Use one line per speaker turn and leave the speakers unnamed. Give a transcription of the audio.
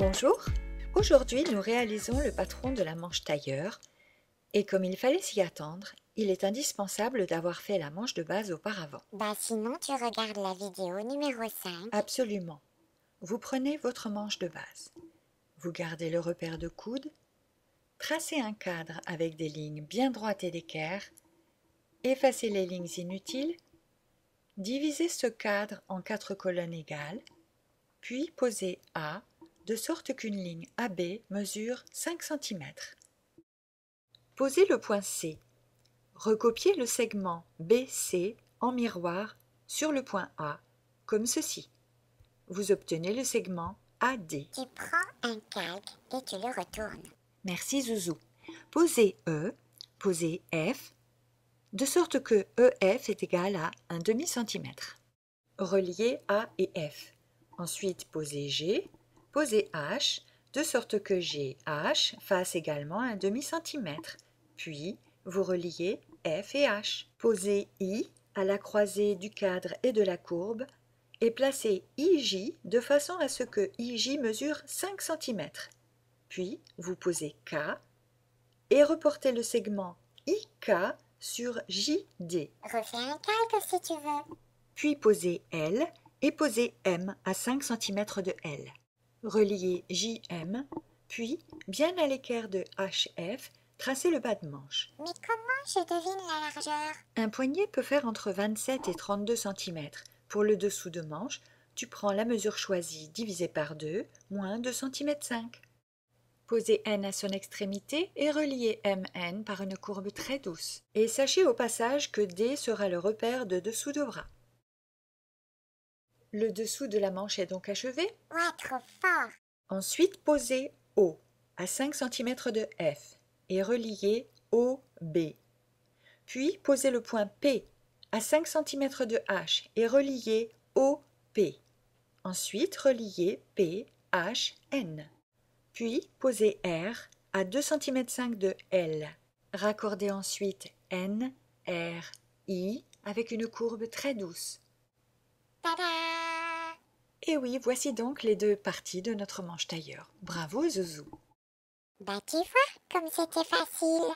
Bonjour, aujourd'hui nous réalisons le patron de la manche tailleur et comme il fallait s'y attendre, il est indispensable d'avoir fait la manche de base auparavant. Bah sinon tu regardes la vidéo numéro 5. Absolument. Vous prenez votre manche de base, vous gardez le repère de coude, tracez un cadre avec des lignes bien droites et d'équerre, effacez les lignes inutiles, divisez ce cadre en quatre colonnes égales, puis posez A de sorte qu'une ligne AB mesure 5 cm. Posez le point C. Recopiez le segment BC en miroir sur le point A, comme ceci. Vous obtenez le segment AD. Tu prends un calque et tu le retournes. Merci Zouzou. Posez E, posez F, de sorte que EF est égal à 1 demi centimètre. Reliez A et F. Ensuite, posez G Posez H de sorte que GH fasse également un demi-centimètre. Puis, vous reliez F et H. Posez I à la croisée du cadre et de la courbe et placez IJ de façon à ce que IJ mesure 5 cm. Puis, vous posez K et reportez le segment IK sur JD. Refais un calque si tu veux. Puis posez L et posez M à 5 cm de L relier JM, puis, bien à l'équerre de HF, tracer le bas de manche. Mais comment je devine la largeur Un poignet peut faire entre 27 et 32 cm. Pour le dessous de manche, tu prends la mesure choisie divisée par 2, moins deux cm. Posez N à son extrémité et reliez MN par une courbe très douce. Et sachez au passage que D sera le repère de dessous de bras. Le dessous de la manche est donc achevé. fort. Ensuite, posez O à 5 cm de F et reliez B. Puis, posez le point P à 5 cm de H et reliez P. Ensuite, reliez P, H, N. Puis, posez R à 2 cm de L. Raccordez ensuite N, R, I avec une courbe très douce. Et oui, voici donc les deux parties de notre manche tailleur. Bravo Zouzou Bah tu vois, comme c'était facile